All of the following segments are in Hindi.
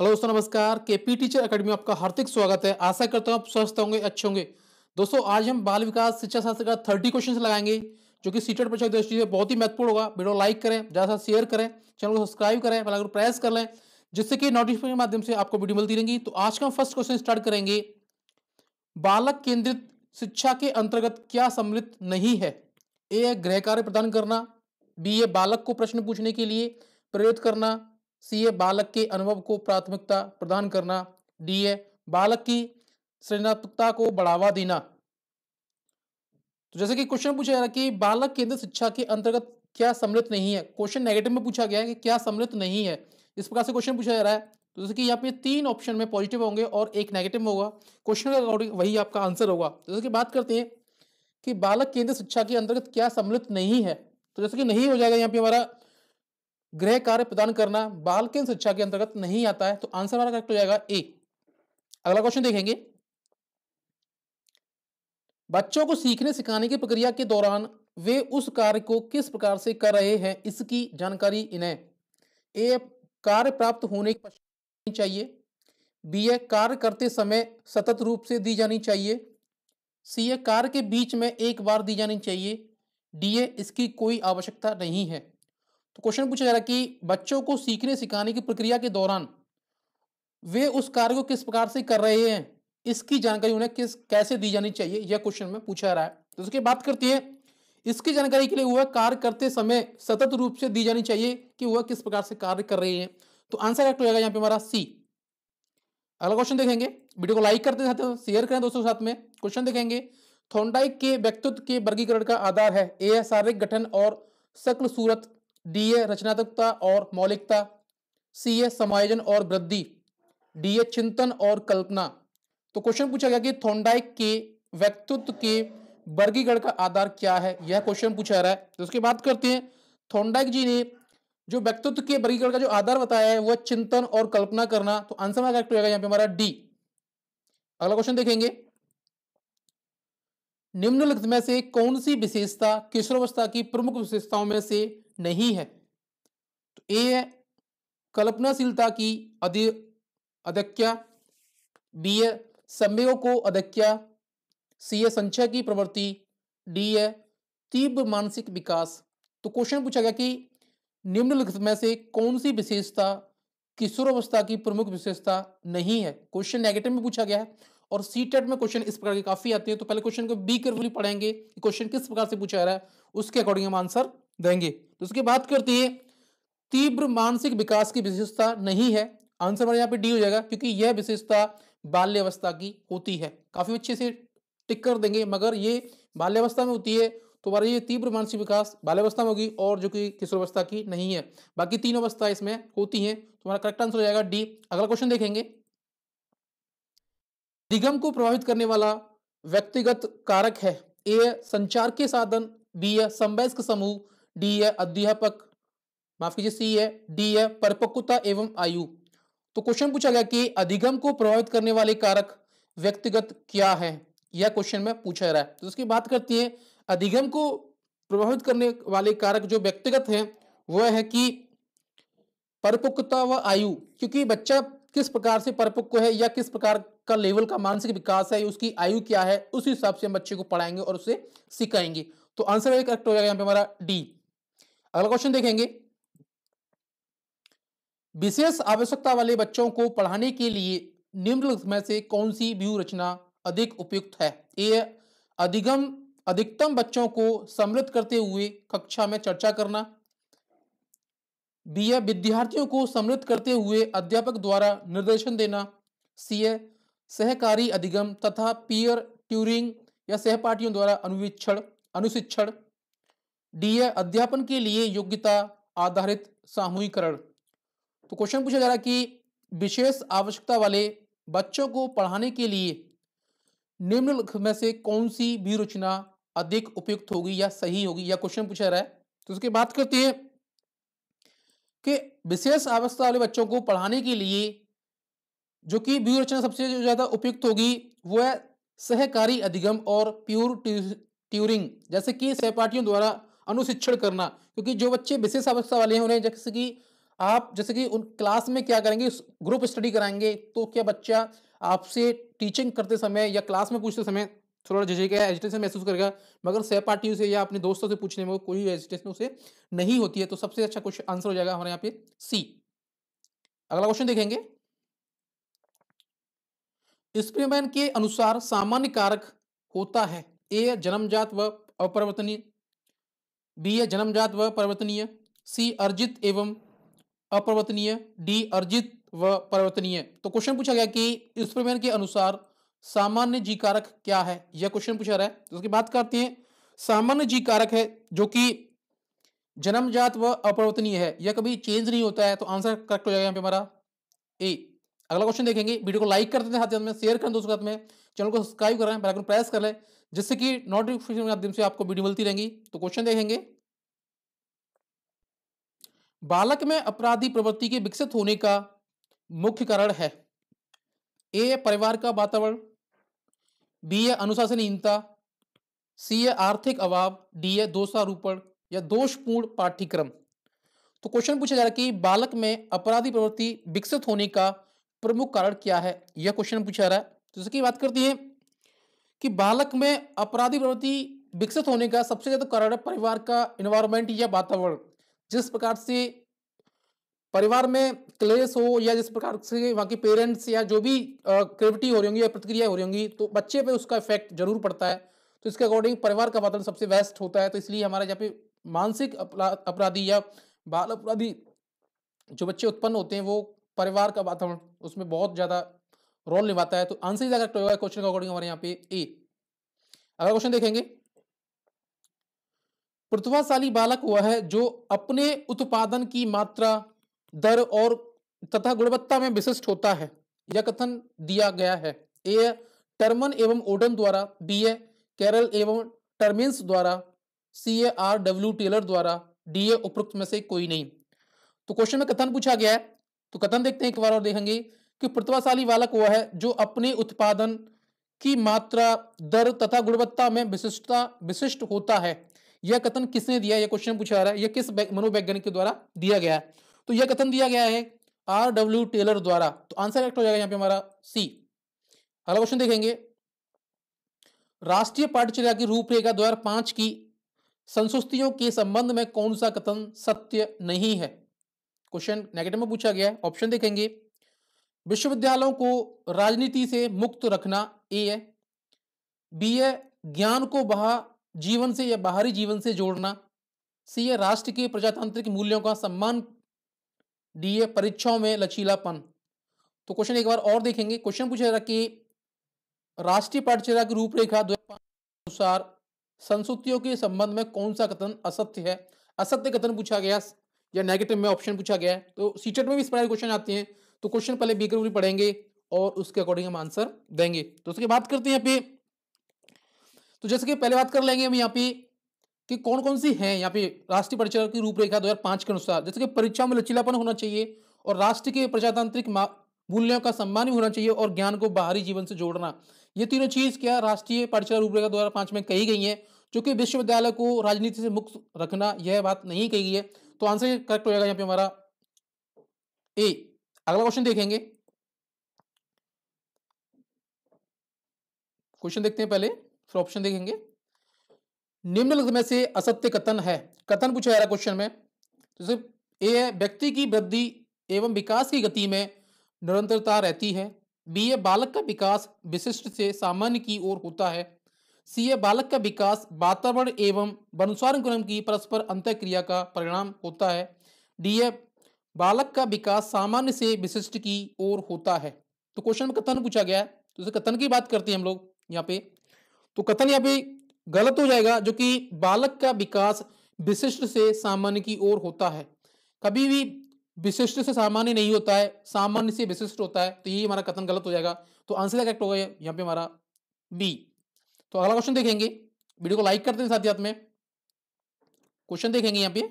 हेलो दोस्तों नमस्कार के पी टीचर अकेडमी में आपका हार्दिक स्वागत है आशा करता हूँ आप स्वस्थ होंगे अच्छे होंगे दोस्तों आज हम बाल विकास शिक्षा शास्त्र का थर्टी क्वेश्चन लगाएंगे जो कि सीटेड परीक्षा की दृष्टि से बहुत ही महत्वपूर्ण होगा वीडियो लाइक करें ज़्यादा शेयर करें चैनल को सब्सक्राइब करें अगर प्रेस कर लें जिससे कि नोटिफिकेशन के माध्यम से आपको वीडियो मिलती रहेंगी तो आज का हम फर्स्ट क्वेश्चन स्टार्ट करेंगे बालक केंद्रित शिक्षा के अंतर्गत क्या सम्मिलित नहीं है ए गृह कार्य प्रदान करना बी ए बालक को प्रश्न पूछने के लिए प्रेरित करना सीए बालक के अनुभव को प्राथमिकता प्रदान करना डीए बालक की सृजनात्मकता को बढ़ावा देना तो जैसे कि क्वेश्चन पूछा गया कि बालक केंद्र शिक्षा के अंतर्गत क्या सम्मिलित नहीं है क्वेश्चन नेगेटिव में पूछा गया है कि क्या सम्मिलित नहीं है इस प्रकार से क्वेश्चन पूछा जा रहा है तो जैसे कि यहाँ पे तीन ऑप्शन में पॉजिटिव होंगे और एक नेगेटिव होगा क्वेश्चन के अकॉर्डिंग वही आपका आंसर होगा तो जैसे कि बात करते हैं कि बालक केंद्र शिक्षा के अंतर्गत क्या सम्मिलित नहीं है तो जैसे कि नहीं हो जाएगा यहाँ पे हमारा गृह कार्य प्रदान करना बाल की शिक्षा के अंतर्गत नहीं आता है तो आंसर हमारा करेक्ट हो जाएगा ए अगला क्वेश्चन देखेंगे बच्चों को सीखने सिखाने की प्रक्रिया के दौरान वे उस कार्य को किस प्रकार से कर रहे हैं इसकी जानकारी इन्हें ए कार्य प्राप्त होने की चाहिए बी ए कार्य करते समय सतत रूप से दी जानी चाहिए सी ए कार्य के बीच में एक बार दी जानी चाहिए डी ए इसकी कोई आवश्यकता नहीं है तो क्वेश्चन पूछा जा रहा है कि बच्चों को सीखने सिखाने की प्रक्रिया के दौरान वे उस कार्य को किस प्रकार से कर रहे हैं इसकी जानकारी उन्हें किस कैसे दी जानी चाहिए यह क्वेश्चन में पूछा रहा है तो उसके बात करती है इसकी जानकारी के लिए वह कार्य करते समय सतत रूप से दी जानी चाहिए कि वह किस प्रकार से कार्य कर रहे हैं तो आंसर करेक्ट हो जाएगा यहाँ पे हमारा सी अगला क्वेश्चन देखेंगे वीडियो को लाइक करते साथ शेयर करें दोस्तों साथ में क्वेश्चन देखेंगे थोंडाइक के व्यक्तित्व के वर्गीकरण का आधार है ए शारीरिक गठन और शक्ल सूरत डी ए रचनात्मकता और मौलिकता सी ए समायोजन और वृद्धि डी ए चिंतन और कल्पना तो क्वेश्चन पूछा गया कि थोंडाइक के व्यक्तित्व के वर्गीकरण का आधार क्या है यह क्वेश्चन पूछा रहा है तो उसके बाद करते हैं थोंडाइक जी ने जो व्यक्तित्व के वर्गीकरण का जो आधार बताया है वह चिंतन और कल्पना करना तो आंसर में करेक्ट होगा यहाँ पे हमारा डी अगला क्वेश्चन देखेंगे निम्नलिखित में से कौन सी विशेषता किशोरावस्था की प्रमुख विशेषताओं में से नहीं है तो ए है कल्पनाशीलता की अधि अध्यक्षा बी है समय को अध्यक्षा सी है संचय की प्रवृत्ति डी है तीव्र मानसिक विकास तो क्वेश्चन पूछा गया कि निम्नलिखित में से कौन सी विशेषता किशोरावस्था की प्रमुख विशेषता नहीं है क्वेश्चन नेगेटिव में पूछा गया है और सी टेट e में क्वेश्चन इस प्रकार के काफी आते हैं तो पहले क्वेश्चन को बी केयरफुली पढ़ेंगे क्वेश्चन किस प्रकार से पूछा जा रहा है उसके अकॉर्डिंग हम आंसर देंगे तो उसकी बात करती है तीव्र मानसिक विकास की विशेषता नहीं है आंसर हमारे यहाँ पे डी हो जाएगा क्योंकि यह विशेषता बाल्यवस्था की होती है काफी अच्छे से टिक कर देंगे मगर ये बाल्यावस्था में होती है तो हमारा ये तीव्र मानसिक विकास बाल्यावस्था में होगी और जो कि किशोरावस्था की नहीं है बाकी तीन अवस्था इसमें होती है तो हमारा करेक्ट आंसर हो जाएगा डी अगला क्वेश्चन देखेंगे निगम को प्रभावित करने वाला व्यक्तिगत कारक है ए संचार के साधन बी संवैस्क समूह डी है अध्यापक माफ कीजिए सी है डी है परिपक्वता एवं आयु तो क्वेश्चन पूछा गया कि अधिगम को प्रभावित करने वाले कारक व्यक्तिगत क्या है यह क्वेश्चन में पूछा रहा है तो उसकी बात करती है अधिगम को प्रभावित करने वाले कारक जो व्यक्तिगत हैं वह है कि परिपक्वता व आयु क्योंकि बच्चा किस प्रकार से परिपक्व है या किस प्रकार का लेवल का मानसिक विकास है उसकी आयु क्या है उस हिसाब से हम बच्चे को पढ़ाएंगे और उसे सिखाएंगे तो आंसर करेक्ट हो जाएगा यहाँ पे हमारा डी अगला क्वेश्चन देखेंगे विशेष आवश्यकता वाले बच्चों को पढ़ाने के लिए निम्नलिखित में से कौन सी व्यू रचना अधिक उपयुक्त है ए अधिगम अधिकतम बच्चों को सम्मिलित करते हुए कक्षा में चर्चा करना बी ए विद्यार्थियों को सम्मिलित करते हुए अध्यापक द्वारा निर्देशन देना सी ए सहकारी अधिगम तथा पीयर ट्यूरिंग या सहपाठियों द्वारा अनुवीक्षण अनुशिक्षण डी है अध्यापन के लिए योग्यता आधारित सामूहिकरण तो क्वेश्चन पूछा जा रहा है कि विशेष आवश्यकता वाले बच्चों को पढ़ाने के लिए निम्नलिखित में से कौन सी भी रचना अधिक उपयुक्त होगी या सही होगी या क्वेश्चन पूछा रहा है तो उसके बात करते हैं कि विशेष आवश्यकता वाले बच्चों को पढ़ाने के लिए जो कि व्यू रचना सबसे ज़्यादा उपयुक्त होगी वो है सहकारी अधिगम और प्योर ट्यूरिंग जैसे कि सहपाठियों द्वारा अनुशिक्षण करना क्योंकि जो बच्चे विशेष आवश्यकता वाले हैं उन्हें जैसे कि आप जैसे कि उन क्लास में क्या करेंगे ग्रुप स्टडी कराएंगे तो क्या बच्चा आपसे टीचिंग करते समय या क्लास में पूछते समय थोड़ा झिझकेगा एजिटेशन महसूस करेगा मगर सहपाठियों से या अपने दोस्तों से पूछने में कोई एजिटेशन उसे नहीं होती है तो सबसे अच्छा क्वेश्चन आंसर हो जाएगा हमारे यहाँ पे सी अगला क्वेश्चन देखेंगे स्प्रीमैन के अनुसार सामान्य कारक होता है ए जन्मजात व अपरिवर्तनीय बी है जन्मजात व परिवर्तनीय सी अर्जित एवं अपरिवर्तनीय डी अर्जित व परिवर्तनीय तो क्वेश्चन पूछा गया कि इस प्रमेय के अनुसार सामान्य जी कारक क्या है यह क्वेश्चन पूछा रहा है तो उसकी बात करते हैं सामान्य जी कारक है जो कि जन्मजात व अपरिवर्तनीय है यह कभी चेंज नहीं होता है तो आंसर करेक्ट हो जाएगा यहाँ पे हमारा ए अगला क्वेश्चन देखेंगे वीडियो को लाइक कर देते हैं साथ में शेयर कर दोस्तों साथ में चैनल को सब्सक्राइब करें बेलाइकन प्रेस कर लें जिससे कि नोटिफिकेशन के माध्यम से आपको वीडियो मिलती रहेंगी तो क्वेश्चन देखेंगे बालक में अपराधी प्रवृत्ति के विकसित होने का मुख्य कारण है ए परिवार का वातावरण बी है अनुशासनहीनता सी है आर्थिक अभाव डी है दोषारोपण या दोषपूर्ण पाठ्यक्रम तो क्वेश्चन पूछा जा रहा है कि बालक में अपराधी प्रवृत्ति विकसित होने का प्रमुख कारण क्या है यह क्वेश्चन पूछा जा रहा है तो इसकी बात करती है कि बालक में अपराधी प्रवृत्ति विकसित होने का सबसे ज़्यादा कारण है परिवार का इन्वायरमेंट या वातावरण जिस प्रकार से परिवार में क्लेश हो या जिस प्रकार से वहाँ के पेरेंट्स या जो भी क्रिविटी हो रही होंगी या प्रतिक्रिया हो रही होंगी तो बच्चे पे उसका इफेक्ट जरूर पड़ता है तो इसके अकॉर्डिंग परिवार का वातावरण सबसे बेस्ट होता है तो इसलिए हमारे यहाँ पे मानसिक अपराधी या बाल अपराधी जो बच्चे उत्पन्न होते हैं वो परिवार का वातावरण उसमें बहुत ज़्यादा रोल निभाता है तो आंसर इज अगर क्वेश्चन का अकॉर्डिंग हमारे यहाँ पे ए अगला क्वेश्चन देखेंगे प्रतिभाशाली बालक हुआ है जो अपने उत्पादन की मात्रा दर और तथा गुणवत्ता में विशिष्ट होता है यह कथन दिया गया है ए टर्मन एवं ओडन द्वारा बी ए केरल एवं टर्मिन्स द्वारा C A R W Taylor द्वारा डी ए उपरोक्त में से कोई नहीं तो क्वेश्चन में कथन पूछा गया है तो कथन देखते हैं एक बार और देखेंगे कि प्रतिभाशाली बालक वह है जो अपने उत्पादन की मात्रा दर तथा गुणवत्ता में विशिष्टता विशिष्ट होता है यह कथन किसने दिया यह क्वेश्चन पूछा रहा है यह किस मनोवैज्ञानिक के द्वारा दिया गया है तो यह कथन दिया गया है आर डब्ल्यू टेलर द्वारा तो आंसर करेक्ट हो जाएगा यहाँ पे हमारा सी अगला क्वेश्चन देखेंगे राष्ट्रीय पाठचर्या की रूपरेखा दो हजार पांच की संसुस्तियों के संबंध में कौन सा कथन सत्य नहीं है क्वेश्चन नेगेटिव में पूछा गया है ऑप्शन देखेंगे विश्वविद्यालयों को राजनीति से मुक्त रखना ए है बी है ज्ञान को बहा जीवन से या बाहरी जीवन से जोड़ना सी है राष्ट्र के प्रजातांत्रिक मूल्यों का सम्मान डी है परीक्षाओं में लचीलापन तो क्वेश्चन एक बार और देखेंगे क्वेश्चन पूछा जा कि राष्ट्रीय पाठचर्या की रूपरेखा दो अनुसार संस्कृतियों के संबंध में कौन सा कथन असत्य है असत्य कथन पूछा गया या नेगेटिव में ऑप्शन पूछा गया है तो सीटेट में भी इस प्रकार क्वेश्चन आते हैं तो क्वेश्चन पहले बी कैटेगरी पढ़ेंगे और उसके अकॉर्डिंग हम आंसर देंगे तो उसके बात करते हैं यहाँ पे तो जैसे कि पहले बात कर लेंगे हम यहाँ पे कि कौन कौन सी हैं यहाँ पे राष्ट्रीय परिचय की रूपरेखा दो के अनुसार जैसे कि परीक्षा में लचीलापन होना चाहिए और राष्ट्र के प्रजातांत्रिक मूल्यों का सम्मान भी होना चाहिए और ज्ञान को बाहरी जीवन से जोड़ना ये तीनों चीज क्या राष्ट्रीय पाठशाला रूपरेखा दो पांच में कही गई है जो कि विश्वविद्यालय को राजनीति से मुक्त रखना यह बात नहीं कही गई है तो आंसर करेक्ट हो जाएगा यहाँ पे हमारा ए अगला क्वेश्चन देखेंगे क्वेश्चन देखते हैं पहले फिर ऑप्शन देखेंगे निम्नलिखित में से असत्य कथन है कथन पूछा जा रहा क्वेश्चन में जैसे तो ए है व्यक्ति की वृद्धि एवं विकास की गति में निरंतरता रहती है बी ए बालक का विकास विशिष्ट से सामान्य की ओर होता है सी ए बालक का विकास वातावरण एवं वनुसार क्रम की परस्पर क्रिया का परिणाम होता है डी ए बालक का विकास सामान्य से विशिष्ट की ओर होता है तो क्वेश्चन में कथन पूछा गया है तो जैसे कथन की बात करते हैं हम लोग यहाँ पे तो कथन यहाँ पे गलत हो जाएगा जो कि बालक का विकास विशिष्ट से सामान्य की ओर होता है कभी भी विशिष्ट से सामान्य नहीं होता है सामान्य से विशिष्ट होता है तो ये हमारा कथन गलत हो जाएगा तो आंसर क्या करेक्ट होगा यहाँ पे हमारा बी तो अगला क्वेश्चन देखेंगे वीडियो को लाइक करते हैं साथ ही साथ में क्वेश्चन देखेंगे यहाँ पे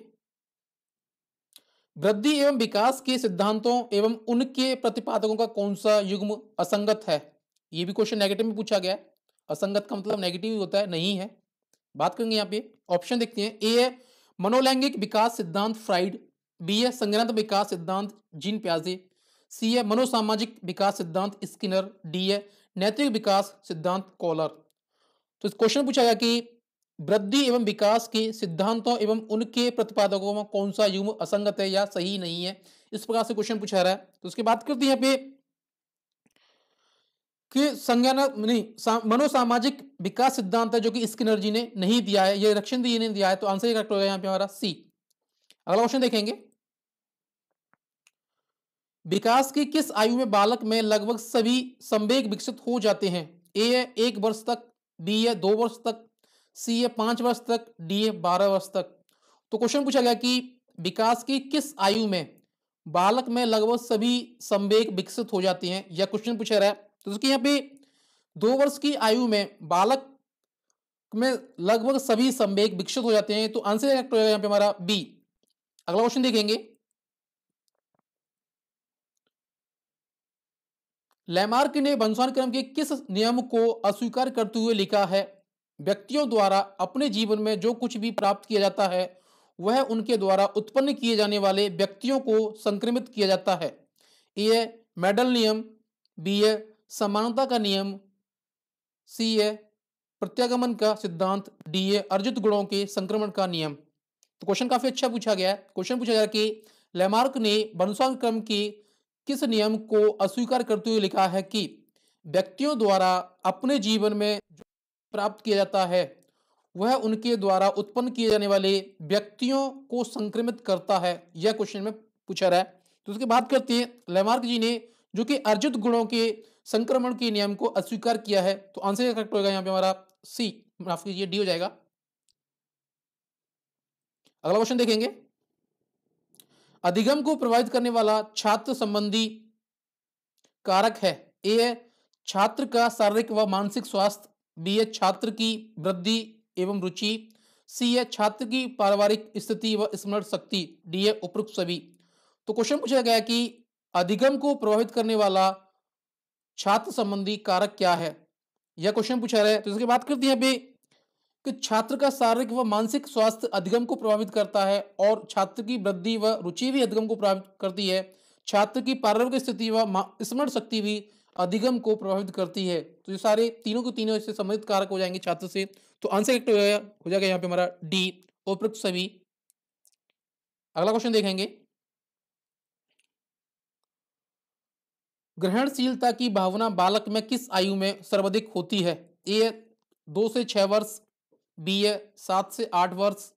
वृद्धि एवं विकास के सिद्धांतों एवं उनके प्रतिपादकों का कौन सा युग्म असंगत है ये भी क्वेश्चन नेगेटिव में पूछा गया है असंगत का मतलब नेगेटिव होता है नहीं है बात करेंगे यहाँ पे ऑप्शन देखते हैं ए है मनोलैंगिक विकास सिद्धांत फ्राइड बी है संग्रंथ विकास सिद्धांत जीन प्याजे सी है मनोसामाजिक विकास सिद्धांत स्किनर डी है नैतिक विकास सिद्धांत कॉलर तो इस क्वेश्चन पूछा गया कि वृद्धि एवं विकास के सिद्धांतों एवं उनके प्रतिपादकों में कौन सा युग्म असंगत है या सही नहीं है इस प्रकार से क्वेश्चन पूछा रहा है तो उसके बात करते हैं पे कि संज्ञान नहीं सा, मनोसामाजिक विकास सिद्धांत है जो कि स्किनर जी ने नहीं दिया है ये रक्षण जी ने दिया है तो आंसर करेक्ट होगा यहाँ पे हमारा सी अगला क्वेश्चन देखेंगे विकास की किस आयु में बालक में लगभग सभी संवेग विकसित हो जाते हैं ए है एक वर्ष तक बी है दो वर्ष तक सी ए पांच वर्ष तक डी ए बारह वर्ष तक तो क्वेश्चन पूछा गया कि विकास की किस आयु में बालक में लगभग सभी संवेग विकसित हो जाती हैं यह क्वेश्चन पूछा रहा है तो देखिए यहाँ पे दो वर्ष की आयु में बालक में लगभग सभी संवेग विकसित हो जाते हैं तो आंसर करेक्ट होगा यहाँ पे हमारा बी अगला क्वेश्चन देखेंगे लैमार्क ने वंशानुक्रम के किस नियम को अस्वीकार करते हुए लिखा है व्यक्तियों द्वारा अपने जीवन में जो कुछ भी प्राप्त किया जाता है वह उनके द्वारा उत्पन्न किए जाने वाले व्यक्तियों को संक्रमित किया जाता है ए मेडल नियम बी ए समानता का नियम सी ए प्रत्यागमन का सिद्धांत डी ए अर्जित गुणों के संक्रमण का नियम तो क्वेश्चन काफी अच्छा पूछा गया है क्वेश्चन पूछा गया कि लेमार्क ने वंशानुक्रम क्रम के किस नियम को अस्वीकार करते हुए लिखा है कि व्यक्तियों द्वारा अपने जीवन में प्राप्त किया जाता है वह उनके द्वारा उत्पन्न किए जाने वाले व्यक्तियों को संक्रमित करता है यह क्वेश्चन में पूछा रहा है तो उसके बात करते हैं लेमार्क जी ने जो कि अर्जित गुणों के संक्रमण के नियम को अस्वीकार किया है तो आंसर करेक्ट होगा यहाँ पे हमारा सी माफ कीजिए डी हो जाएगा अगला क्वेश्चन देखेंगे अधिगम को प्रभावित करने वाला छात्र संबंधी कारक है ए है छात्र का शारीरिक व मानसिक स्वास्थ्य बी छात्र की वृद्धि एवं रुचि सी ए छात्र की पारिवारिक स्थिति व स्मरण शक्ति डी ए उपरुक्त सभी तो क्वेश्चन पूछा गया कि अधिगम को प्रभावित करने वाला छात्र संबंधी कारक क्या है यह क्वेश्चन पूछा रहा है तो इसकी बात करती है अभी कि छात्र का शारीरिक व मानसिक स्वास्थ्य अधिगम को प्रभावित करता है और छात्र की वृद्धि व रुचि भी अधिगम को प्रभावित करती है छात्र की पारिवारिक स्थिति व स्मरण शक्ति भी अधिगम को प्रभावित करती है तो ये सारे तीनों के तीनों इससे संबंधित कारक हो जाएंगे छात्र से तो आंसर हो जाएगा हो जाएगा यहाँ पे हमारा डी उपरुक्त सभी अगला क्वेश्चन देखेंगे ग्रहणशीलता की भावना बालक में किस आयु में सर्वाधिक होती है ए दो से छह वर्ष बी ए सात से आठ वर्ष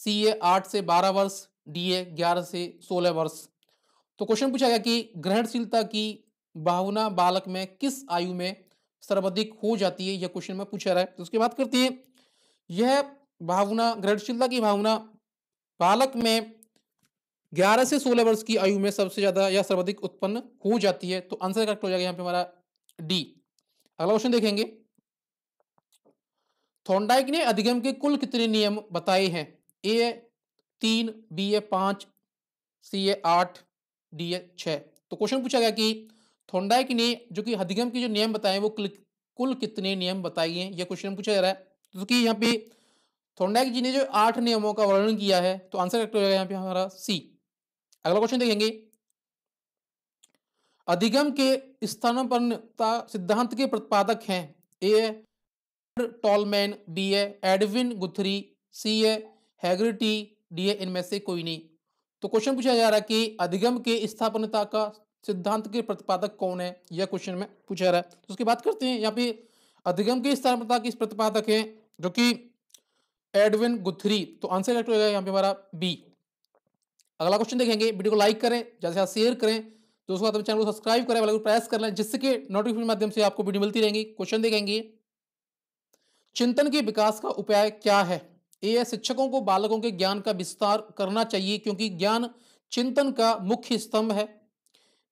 सी ए आठ से बारह वर्ष डी ए ग्यारह से सोलह वर्ष तो क्वेश्चन पूछा गया कि ग्रहणशीलता की भावना बालक में किस आयु में सर्वाधिक हो जाती है यह क्वेश्चन में पूछा रहा है तो उसके बात करते हैं यह भावना ग्रहणशीलता की भावना बालक में 11 से 16 वर्ष की आयु में सबसे ज्यादा या सर्वाधिक उत्पन्न हो जाती है तो आंसर करेक्ट हो जाएगा यहाँ पे हमारा डी अगला क्वेश्चन देखेंगे थोंडाइक ने अधिगम के कुल कितने नियम बताए हैं ए है तीन बी ए पांच सी ए आठ डी ए छ तो क्वेश्चन पूछा गया कि थोंडाइक ने जो कि अधिगम के जो नियम बताए वो कुल कितने नियम हैं यह क्वेश्चन पूछा जा रहा है क्योंकि तो यहाँ पे थोंडाइक जी ने जो आठ नियमों का वर्णन किया है तो आंसर करेक्ट हो जाएगा यहाँ पे हमारा सी अगला क्वेश्चन देखेंगे अधिगम के स्थानपन्नता सिद्धांत के प्रतिपादक हैं A Tolman B A Edwin Guthrie C A Haggerty D A इनमें से कोई नहीं तो क्वेश्चन पूछा जा रहा है कि अधिगम के स्थापनता का सिद्धांत के प्रतिपादक कौन है यह क्वेश्चन में पूछा रहा है तो उसकी बात करते हैं यहाँ पे अधिगम के स्थापना के प्रतिपादक है जो कि एडविन गुथरी तो आंसर करेक्ट जाएगा यहाँ पे हमारा बी अगला क्वेश्चन देखेंगे वीडियो को लाइक करें ज्यादा से ज्यादा शेयर करें दोस्तों अपने चैनल को सब्सक्राइब करें वाले प्रेस कर लें जिससे कि नोटिफिकेशन माध्यम से आपको वीडियो मिलती रहेंगी क्वेश्चन देखेंगे चिंतन के विकास का उपाय क्या है ए है शिक्षकों को बालकों के ज्ञान का विस्तार करना चाहिए क्योंकि ज्ञान चिंतन का मुख्य स्तंभ है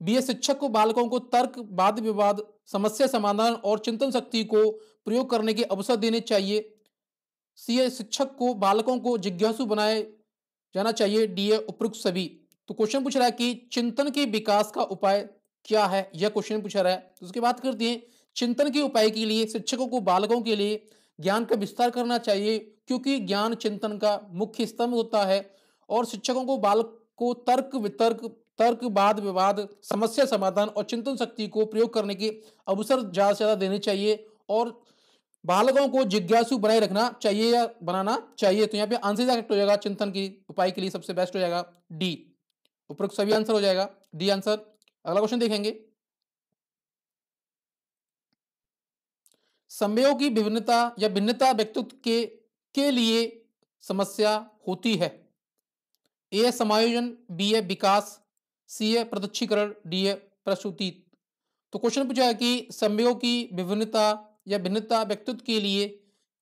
बी शिक्षक को बालकों को तर्क वाद विवाद समस्या समाधान और चिंतन शक्ति को प्रयोग करने के अवसर देने चाहिए सी शिक्षक को बालकों को जिज्ञासु बनाए जाना चाहिए डी ए उपरुक्त सभी तो क्वेश्चन पूछ रहा है कि चिंतन के विकास का उपाय क्या है यह क्वेश्चन पूछा रहा है तो उसके बात करते हैं चिंतन के उपाय के लिए शिक्षकों को बालकों के लिए ज्ञान का विस्तार करना चाहिए क्योंकि ज्ञान चिंतन का मुख्य स्तंभ होता है और शिक्षकों को बालक को तर्क वितर्क तर्क वाद विवाद समस्या समाधान और चिंतन शक्ति को प्रयोग करने के अवसर ज्यादा से ज्यादा देने चाहिए और बालकों को जिज्ञासु बनाए रखना चाहिए या बनाना चाहिए तो यहाँ पे आंसर हो जाएगा चिंतन की उपाय के लिए सबसे बेस्ट हो जाएगा डी उपरोक्त सभी आंसर हो जाएगा डी आंसर अगला क्वेश्चन देखेंगे समयों की विभिन्नता या भिन्नता व्यक्तित्व के के लिए समस्या होती है ए समायोजन बी है विकास सी है प्रत्यक्षीकरण डी है प्रस्तुति तो क्वेश्चन पूछा है कि संयोग की विभिन्नता या भिन्नता व्यक्तित्व के लिए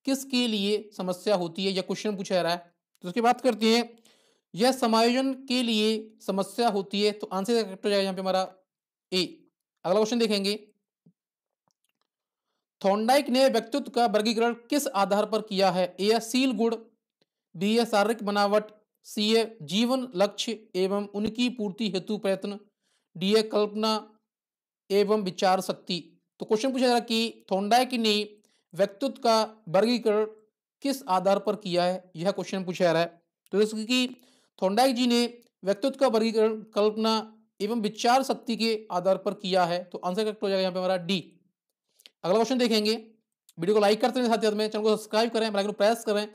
किसके लिए समस्या होती है यह क्वेश्चन पूछा रहा है तो उसकी बात करते हैं यह समायोजन के लिए समस्या होती है तो आंसर करेक्ट हो जाएगा यहाँ पे हमारा ए अगला क्वेश्चन देखेंगे थॉन्डाइक ने व्यक्तित्व का वर्गीकरण किस आधार पर किया है ए सील गुड़ बी है शारीरिक बनावट सीए जीवन लक्ष्य एवं उनकी पूर्ति हेतु प्रयत्न डीए कल्पना एवं विचार शक्ति तो क्वेश्चन पूछा जा रहा कि थोंडाइक ने व्यक्तित्व का वर्गीकरण किस आधार पर किया है यह क्वेश्चन पूछा जा रहा है तो जैसे कि थोंडाइक जी ने व्यक्तित्व का वर्गीकरण कल्पना एवं विचार शक्ति के आधार पर किया है तो आंसर करेक्ट हो जाएगा यहाँ पे हमारा डी अगला क्वेश्चन देखेंगे वीडियो को लाइक करते हैं साथ में चैनल को सब्सक्राइब करें प्रेस करें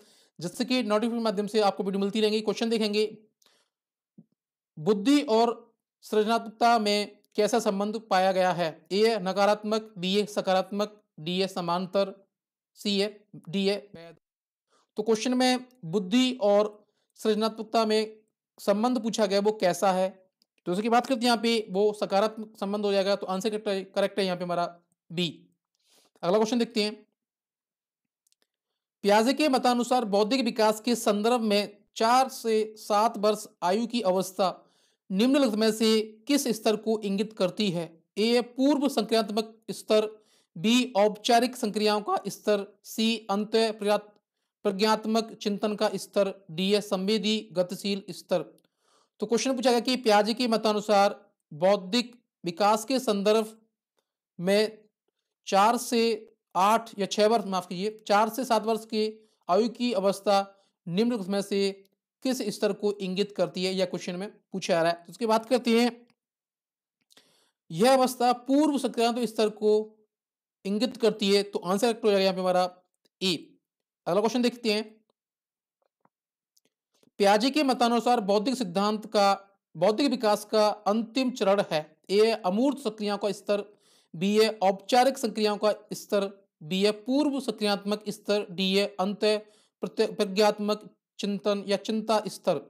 जिससे कि नोटिफिकेशन माध्यम से आपको वीडियो मिलती रहेंगी क्वेश्चन देखेंगे बुद्धि और सृजनात्मकता में कैसा संबंध पाया गया है ए नकारात्मक बी ए सकारात्मक डी ए समांतर सी ए डी ए तो क्वेश्चन में बुद्धि और सृजनात्मकता में संबंध पूछा गया वो कैसा है तो उसकी बात करते हैं यहाँ पे वो सकारात्मक संबंध हो जाएगा तो आंसर करेक्ट है यहाँ पे हमारा बी अगला क्वेश्चन देखते हैं प्याजे के मतानुसार बौद्धिक विकास के संदर्भ में चार से सात वर्ष आयु की अवस्था निम्नलिखित में से किस स्तर को इंगित करती है ए पूर्व संक्रियात्मक स्तर बी औपचारिक संक्रियाओं का स्तर सी अंत प्रज्ञात्मक चिंतन का स्तर डी है संवेदी गतिशील स्तर तो क्वेश्चन पूछा गया कि प्याजे के मतानुसार बौद्धिक विकास के संदर्भ में चार से आठ या छः वर्ष माफ कीजिए चार से सात वर्ष के आयु की अवस्था निम्न में से किस स्तर को इंगित करती है यह क्वेश्चन में पूछा रहा है तो उसकी बात करते हैं यह अवस्था पूर्व सक्रांत स्तर को इंगित करती है तो आंसर करेक्ट हो जाएगा यहाँ पे हमारा ए अगला क्वेश्चन देखते हैं प्याजी के मतानुसार बौद्धिक सिद्धांत का बौद्धिक विकास का अंतिम चरण है ए अमूर्त सक्रियाओं का स्तर बी ए औपचारिक संक्रियाओं का स्तर बी ए पूर्व सत्यात्मक स्तर डी ए अंत प्रज्ञात्मक चिंतन या चिंता स्तर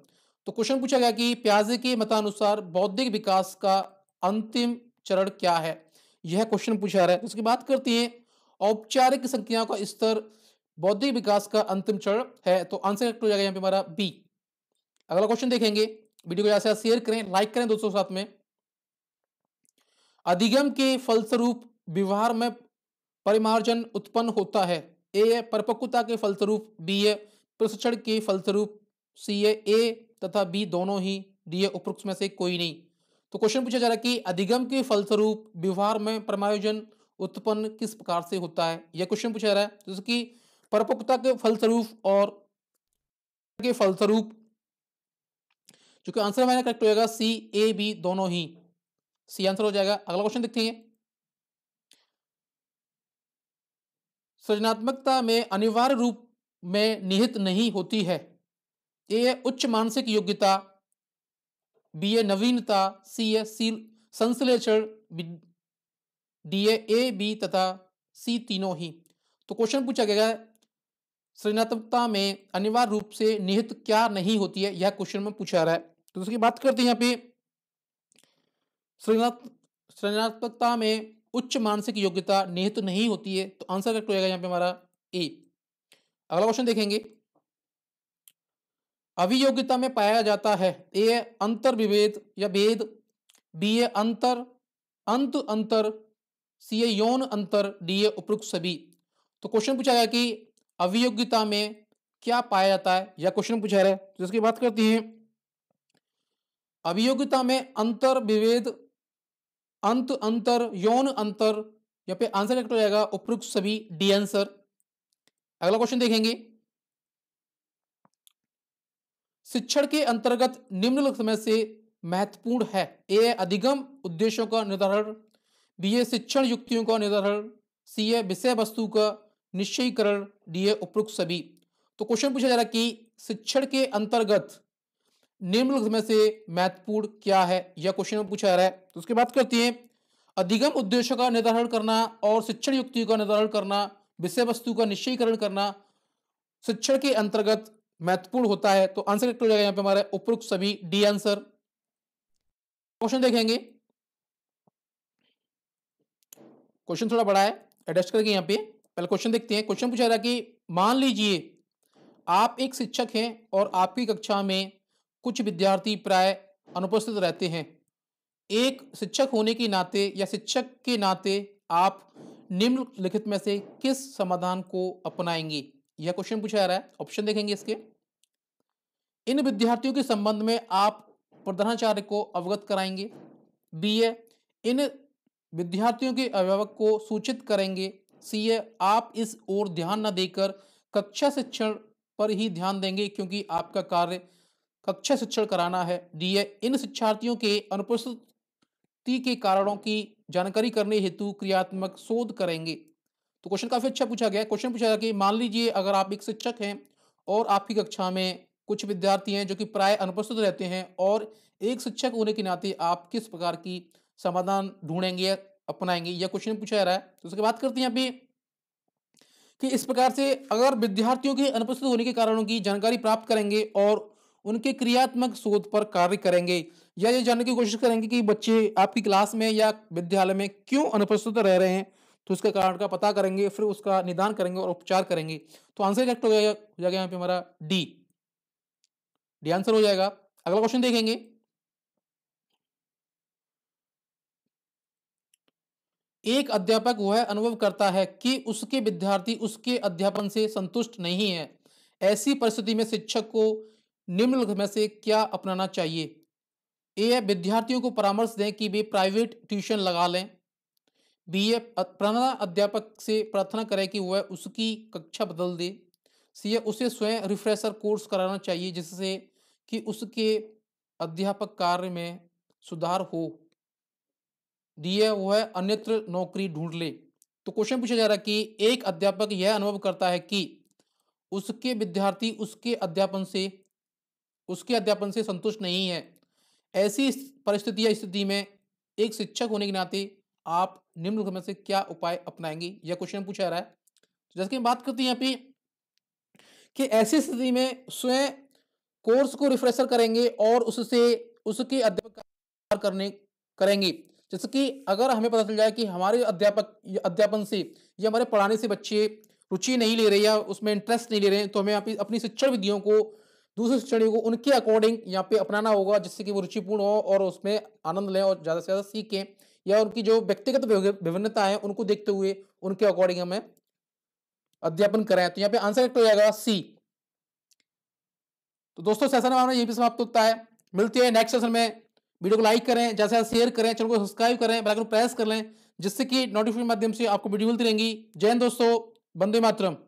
तो क्वेश्चन पूछा गया कि प्याजे के मतानुसार बौद्धिक विकास का अंतिम चरण क्या है यह क्वेश्चन पूछा रहा है उसकी तो बात करते हैं औपचारिक संख्याओं का स्तर बौद्धिक विकास का अंतिम चरण है तो आंसर हो जाएगा यहाँ पे हमारा बी अगला क्वेश्चन देखेंगे वीडियो को जैसे शेयर करें लाइक करें दोस्तों साथ में अधिगम के फलस्वरूप व्यवहार में परिमार्जन उत्पन्न होता है ए परिपक्वता के फलस्वरूप बी ए प्रशिक्षण के फलस्वरूप सी ए ए तथा बी दोनों ही दिए उपरोक्त में से कोई नहीं तो क्वेश्चन पूछा जा रहा है कि अधिगम के फलस्वरूप व्यवहार में परमायोजन उत्पन्न किस प्रकार से होता है यह क्वेश्चन पूछा जा रहा है जैसे कि परिपक्वता के फलस्वरूप और के फलस्वरूप जो कि आंसर हमारा करेक्ट जाएगा सी ए बी दोनों ही सी आंसर हो जाएगा अगला क्वेश्चन देखते हैं सृजनात्मकता में अनिवार्य रूप में निहित नहीं होती है ए उच्च मानसिक योग्यता ए नवीनता सी ए सील संश्लेषण डी ए बी तथा सी तीनों ही तो क्वेश्चन पूछा गया है सृजनात्मकता में अनिवार्य रूप से निहित क्या नहीं होती है यह क्वेश्चन में पूछा रहा है तो उसकी बात करते हैं यहाँ पे सृजनात्मकता में उच्च मानसिक योग्यता निहित तो नहीं होती है तो आंसर करेक्ट होगा यहाँ पे हमारा ए अगला क्वेश्चन देखेंगे अभियोग्यता में पाया जाता है ए अंतर विभेद या भेद बी ए अंतर अंत अंतर सी ए यौन अंतर डी ए उपरुक्त सभी तो क्वेश्चन पूछा गया कि अभियोग्यता में क्या पाया जाता है या क्वेश्चन पूछा रहा है तो इसकी बात करती है अभियोग्यता में अंतर विभेद अंत अंतर यौन अंतर यहाँ पे आंसर करेक्ट हो जाएगा उपयुक्त सभी डी आंसर अगला क्वेश्चन देखेंगे शिक्षण के अंतर्गत निम्नलिखित में से महत्वपूर्ण है ए अधिगम उद्देश्यों का निर्धारण बी ए शिक्षण युक्तियों का निर्धारण सी ए विषय वस्तु का निश्चयीकरण डी ए उपरुक्त सभी तो क्वेश्चन पूछा जा रहा है कि शिक्षण के अंतर्गत निम्नलिखित में से महत्वपूर्ण क्या है यह क्वेश्चन पूछा जा रहा है तो उसके बाद करते हैं अधिगम उद्देश्य का निर्धारण करना और शिक्षण युक्तियों का निर्धारण करना विषय वस्तु का निश्चयकरण करना शिक्षण के अंतर्गत महत्वपूर्ण होता है तो आंसर हो जाएगा यहाँ पे हमारा उपरोक्त सभी डी आंसर क्वेश्चन देखेंगे क्वेश्चन थोड़ा बड़ा है एडजस्ट करके यहाँ पे पहले क्वेश्चन देखते हैं क्वेश्चन पूछा जा रहा है कि मान लीजिए आप एक शिक्षक हैं और आपकी कक्षा में कुछ विद्यार्थी प्राय अनुपस्थित रहते हैं एक शिक्षक होने के नाते या शिक्षक के नाते आप निम्नलिखित में से किस समाधान को अपनाएंगे यह क्वेश्चन पूछा जा रहा है ऑप्शन देखेंगे इसके इन विद्यार्थियों के संबंध में आप प्रधानाचार्य को अवगत कराएंगे बी ए इन विद्यार्थियों के अभिभावक को सूचित करेंगे सी ए आप इस ओर ध्यान न देकर कक्षा शिक्षण पर ही ध्यान देंगे क्योंकि आपका कार्य कक्षा शिक्षण कराना है दिए इन शिक्षार्थियों के अनुपस्थिति के कारणों की जानकारी करने हेतु क्रियात्मक शोध करेंगे तो क्वेश्चन काफ़ी अच्छा पूछा गया क्वेश्चन पूछा गया कि मान लीजिए अगर आप एक शिक्षक हैं और आपकी कक्षा में कुछ विद्यार्थी हैं जो कि प्राय अनुपस्थित रहते हैं और एक शिक्षक होने के नाते आप किस प्रकार की समाधान ढूंढेंगे अपनाएंगे यह क्वेश्चन पूछा जा रहा है तो उसके बात करते हैं अभी कि इस प्रकार से अगर विद्यार्थियों के अनुपस्थित होने के कारणों की जानकारी प्राप्त करेंगे और उनके क्रियात्मक शोध पर कार्य करेंगे या ये जानने की कोशिश करेंगे कि बच्चे आपकी क्लास में या विद्यालय में क्यों अनुपस्थित रह रहे हैं तो उसके कारण का पता करेंगे फिर उसका निदान करेंगे और उपचार करेंगे तो आंसर करेक्ट हो जाएगा हो जाएगा यहाँ पे हमारा डी डी आंसर हो जाएगा अगला क्वेश्चन देखेंगे एक अध्यापक वह अनुभव करता है कि उसके विद्यार्थी उसके अध्यापन से संतुष्ट नहीं है ऐसी परिस्थिति में शिक्षक को निम्नलिखित में से क्या अपनाना चाहिए ए है विद्यार्थियों को परामर्श दें कि वे प्राइवेट ट्यूशन लगा लें बी ए प्रणा अध्यापक से प्रार्थना करें कि वह उसकी कक्षा बदल दे सी ए उसे स्वयं रिफ्रेशर कोर्स कराना चाहिए जिससे कि उसके अध्यापक कार्य में सुधार हो डी है वह अन्यत्र नौकरी ढूंढ ले तो क्वेश्चन पूछा जा रहा है कि एक अध्यापक यह अनुभव करता है कि उसके विद्यार्थी उसके अध्यापन से उसके अध्यापन से संतुष्ट नहीं है ऐसी परिस्थिति या स्थिति में एक शिक्षक होने के नाते आप निम्न में से क्या उपाय अपनाएंगे यह क्वेश्चन पूछा रहा है जैसे कि बात करते हैं अभी कि ऐसी स्थिति में स्वयं कोर्स को रिफ्रेशर करेंगे और उससे उसके अध्यापक करने करेंगे जैसे कि अगर हमें पता चल जाए कि हमारे अध्यापक अध्यापन से या हमारे पढ़ाने से बच्चे रुचि नहीं ले रहे या उसमें इंटरेस्ट नहीं ले रहे हैं तो हमें अपनी शिक्षण विधियों को दूसरी श्रेणी को उनके अकॉर्डिंग यहाँ पे अपनाना होगा जिससे कि वो रुचिपूर्ण हो और उसमें आनंद लें और ज़्यादा से ज़्यादा सीखें या उनकी जो व्यक्तिगत विभिन्नता है उनको देखते हुए उनके अकॉर्डिंग हमें अध्यापन करें तो यहाँ पे आंसर एक्ट हो जाएगा सी तो दोस्तों सेशन हमारा यहीं समाप्त होता है मिलते हैं नेक्स्ट सेशन में वीडियो को लाइक करें जैसे शेयर करें चैनल को सब्सक्राइब करें बेलाइकन प्रेस कर लें जिससे कि नोटिफिकेशन माध्यम से आपको वीडियो मिलती रहेंगी जय हिंद दोस्तों बंदे मातरम